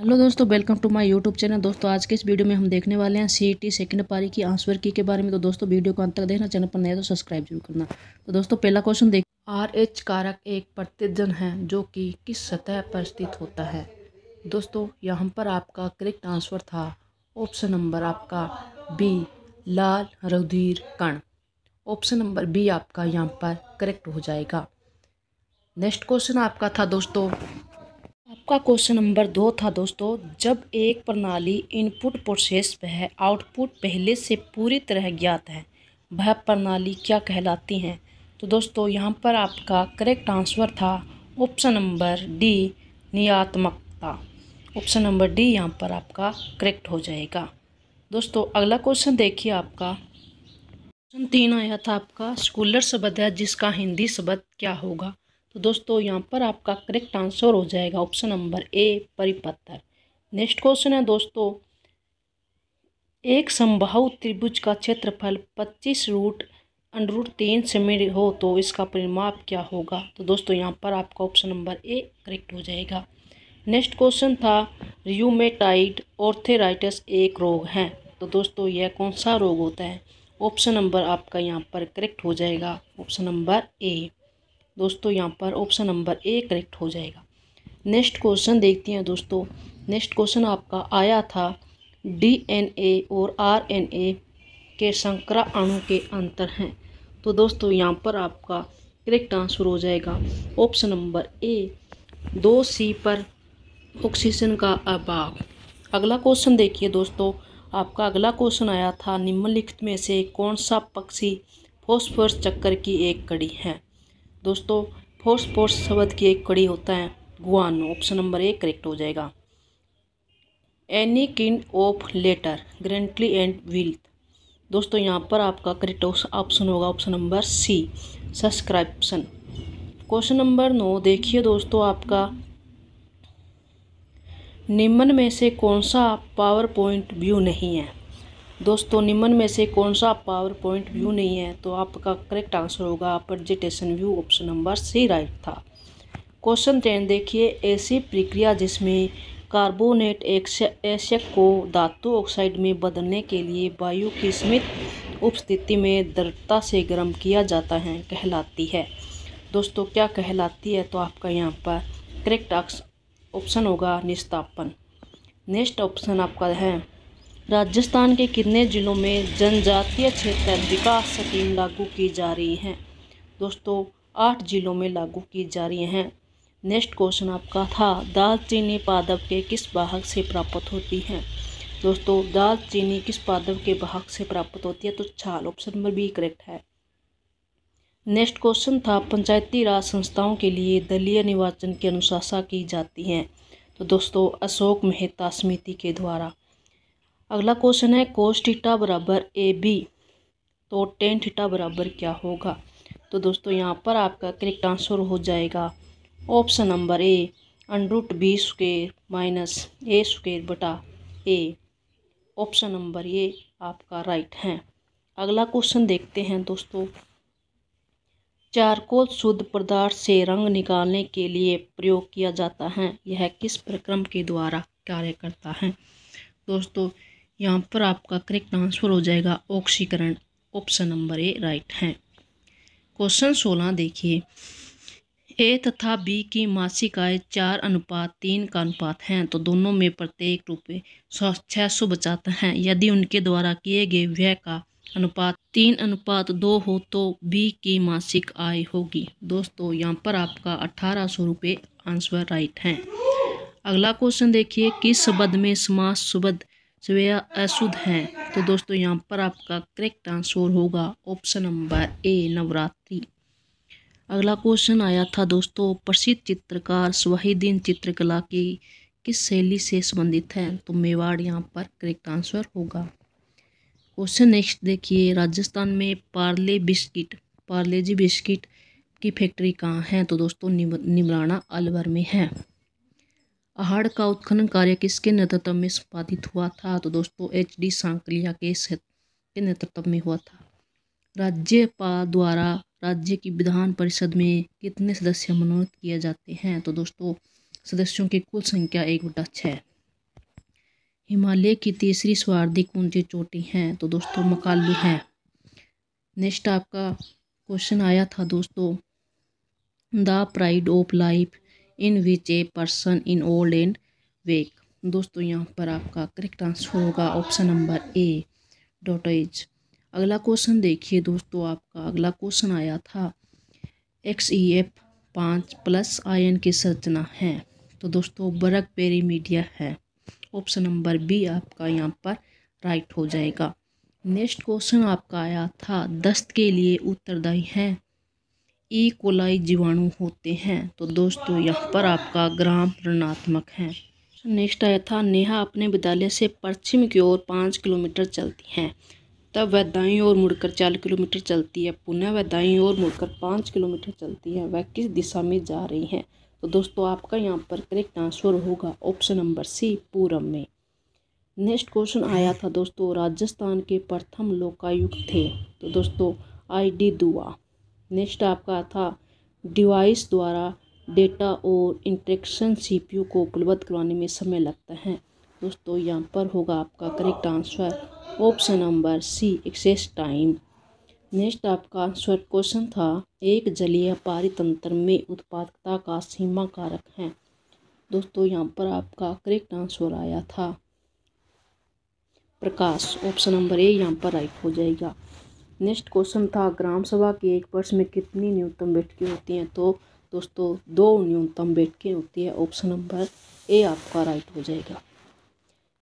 hello दोस्तों welcome to my YouTube channel दोस्तों आज के इस वीडियो में हम देखने वाले हैं सी टी सेकेंड पारी की आंसर की के बारे में तो दोस्तों वीडियो को अंत तक देखना चैनल पर नया तो सब्सक्राइब जरूर करना तो दोस्तों पहला क्वेश्चन देख आर एच कारक एक प्रतिजन है जो कि किस सतह पर स्थित होता है दोस्तों यहाँ पर आपका करेक्ट आंसर था ऑप्शन नंबर आपका बी लाल रघुधीर कण ऑप्शन नंबर बी आपका यहाँ पर करेक्ट हो जाएगा नेक्स्ट क्वेश्चन आपका था दोस्तों आपका क्वेश्चन नंबर दो था दोस्तों जब एक प्रणाली इनपुट प्रोसेस वह आउटपुट पहले से पूरी तरह ज्ञात है वह प्रणाली क्या कहलाती हैं तो दोस्तों यहाँ पर आपका करेक्ट आंसर था ऑप्शन नंबर डी नियात्मकता ऑप्शन नंबर डी यहाँ पर आपका करेक्ट हो जाएगा दोस्तों अगला क्वेश्चन देखिए आपका क्वेश्चन तीन आया था आपका स्कूलर शब्द है जिसका हिंदी शब्द क्या होगा तो दोस्तों यहाँ पर आपका करेक्ट आंसर हो जाएगा ऑप्शन नंबर ए परिपत्र नेक्स्ट क्वेश्चन है दोस्तों एक संभाव त्रिभुज का क्षेत्रफल पच्चीस रूट अंडरूट तीन सेमी हो तो इसका परिमाप क्या होगा तो दोस्तों यहाँ पर आपका ऑप्शन नंबर ए करेक्ट हो जाएगा नेक्स्ट क्वेश्चन था रियूमेटाइड ऑर्थेराइटिस एक रोग है तो दोस्तों यह कौन सा रोग होता है ऑप्शन नंबर आपका यहाँ पर करेक्ट हो जाएगा ऑप्शन नंबर ए दोस्तों यहाँ पर ऑप्शन नंबर ए करेक्ट हो जाएगा नेक्स्ट क्वेश्चन देखते हैं दोस्तों नेक्स्ट क्वेश्चन आपका आया था डीएनए और आरएनए के संक्रा अणु के अंतर हैं तो दोस्तों यहाँ पर आपका करेक्ट आंसर हो जाएगा ऑप्शन नंबर ए दो सी पर ऑक्सीजन का अभाव अगला क्वेश्चन देखिए दोस्तों आपका अगला क्वेश्चन आया था निम्नलिखित में से कौन सा पक्षी फोस्फर्स चक्कर की एक कड़ी है दोस्तों फोर्स फोर्स शब्द की एक कड़ी होता है गुआन ऑप्शन नंबर एक करेक्ट हो जाएगा एनी किंड ऑफ लेटर ग्रेंटली एंड विल्थ दोस्तों यहाँ पर आपका करेक्ट ऑप्शन होगा option number C subscription question number नौ देखिए दोस्तों आपका निम्न में से कौन सा पावर पॉइंट व्यू नहीं है दोस्तों निम्न में से कौन सा पावर पॉइंट व्यू नहीं है तो आपका करेक्ट आंसर होगा presentation view option number C right था क्वेश्चन टेन देखिए ऐसी प्रक्रिया जिसमें कार्बोनेट एशक को धातु ऑक्साइड में बदलने के लिए वायु की सीमित उपस्थिति में दृढ़ता से गर्म किया जाता है कहलाती है दोस्तों क्या कहलाती है तो आपका यहाँ पर करेक्ट ऑप्शन होगा निस्तापन नेक्स्ट ऑप्शन आपका है राजस्थान के कितने ज़िलों में जनजातीय क्षेत्र विकास स्कीम लागू की जा रही हैं दोस्तों आठ ज़िलों में लागू की जा रही हैं नेक्स्ट क्वेश्चन आपका था दालचीनी पादप के किस भाग से प्राप्त होती है दोस्तों दालचीनी किस पादप के भाग से प्राप्त होती है तो छाल ऑप्शन नंबर बी करेक्ट है नेक्स्ट क्वेश्चन था पंचायती राज संस्थाओं के लिए दलीय निर्वाचन की अनुशासा की जाती है तो दोस्तों अशोक मेहता समिति के द्वारा अगला क्वेश्चन है कोस थीटा बराबर ए बी तो टेन थीटा बराबर क्या होगा तो दोस्तों यहाँ पर आपका करेक्ट आंसर हो जाएगा option number A under root B square minus A square बटा ए ऑप्शन नंबर ए आपका राइट है अगला क्वेश्चन देखते हैं दोस्तों चारकोल शुद्ध पदार्थ से रंग निकालने के लिए प्रयोग किया जाता है यह किस प्रक्रम के द्वारा कार्य करता है दोस्तों यहाँ पर आपका करेक्ट आंसर हो जाएगा ऑक्सीकरण ऑप्शन नंबर ए राइट है क्वेश्चन सोलह देखिए ए तथा बी की मासिक आय चार अनुपात तीन का अनुपात हैं तो दोनों में प्रत्येक रुपये सौ छः सौ बचाते हैं यदि उनके द्वारा किए गए व्यय का अनुपात तीन अनुपात दो हो तो बी की मासिक आय होगी दोस्तों यहाँ पर आपका अठारह सौ रुपये आंसर राइट हैं अगला क्वेश्चन देखिए किस शब्द में समास शब्द सो अशुद्ध हैं तो दोस्तों यहाँ पर आपका करेक्ट आंसर होगा ऑप्शन नंबर ए नवरात्रि अगला क्वेश्चन आया था दोस्तों प्रसिद्ध चित्रकार स्वाहिदीन चित्रकला की किस शैली से संबंधित है तो मेवाड़ यहाँ पर करेक्ट आंसर होगा क्वेश्चन नेक्स्ट देखिए राजस्थान में Parle biscuit Parle G biscuit की फैक्ट्री कहाँ है तो दोस्तों निमराना अलवर में है अहाड़ का उत्खनन कार्य किसके नेतृत्व में संपादित हुआ था तो दोस्तों एच डी सांकलिया के नेतृत्व में हुआ था राज्यपाल द्वारा राज्य की विधान परिषद में कितने सदस्य मनोनीत किए जाते हैं तो दोस्तों सदस्यों की कुल संख्या एक बटा छः हिमालय की तीसरी सर्वाधिक ऊंची चोटी हैं तो दोस्तों मकालू हैं नेक्स्ट आपका क्वेश्चन आया था दोस्तों the pride of life in which a person in old and weak दोस्तों यहाँ पर आपका करेक्ट आंसर होगा option number A dotage अगला क्वेश्चन देखिए दोस्तों आपका अगला क्वेश्चन आया था एक्स ई एफ पाँच प्लस आयन की संरचना है तो दोस्तों पेरी पेरीमीडिया है ऑप्शन नंबर बी आपका यहाँ पर राइट हो जाएगा नेक्स्ट क्वेश्चन आपका आया था दस्त के लिए उत्तरदायी हैं ई कोलाई जीवाणु होते हैं तो दोस्तों यहाँ पर आपका ग्राम ऋणात्मक है नेक्स्ट आया था नेहा अपने विद्यालय से पश्चिम की ओर पाँच किलोमीटर चलती हैं तब वह दाई ओर मुड़कर चार किलोमीटर चलती है पुनः वह दाई ओर मुड़कर पाँच किलोमीटर चलती है वह किस दिशा में जा रही हैं तो दोस्तों आपका यहाँ पर करेक्ट आंसर होगा ऑप्शन नंबर सी पूरब में नेक्स्ट क्वेश्चन आया था दोस्तों राजस्थान के प्रथम लोकायुक्त थे तो दोस्तों आई डी दुआ नेक्स्ट आपका था डिवाइस द्वारा डेटा और इंट्रेक्शन सीपीयू को उपलब्ध करवाने में समय लगता है दोस्तों यहाँ पर होगा आपका correct answer option number C access time next आपका आंसर क्वेश्चन था एक जलीय पारितंत्र में उत्पादकता का सीमा कारक है दोस्तों यहाँ पर आपका करेक्ट आंसर आया था प्रकाश ऑप्शन नंबर ए यहाँ पर राइट हो जाएगा नेक्स्ट क्वेश्चन था ग्राम सभा के एक वर्ष में कितनी न्यूनतम बैठकें होती हैं तो दोस्तों दो न्यूनतम बैठकें होती है ऑप्शन नंबर ए आपका राइट हो जाएगा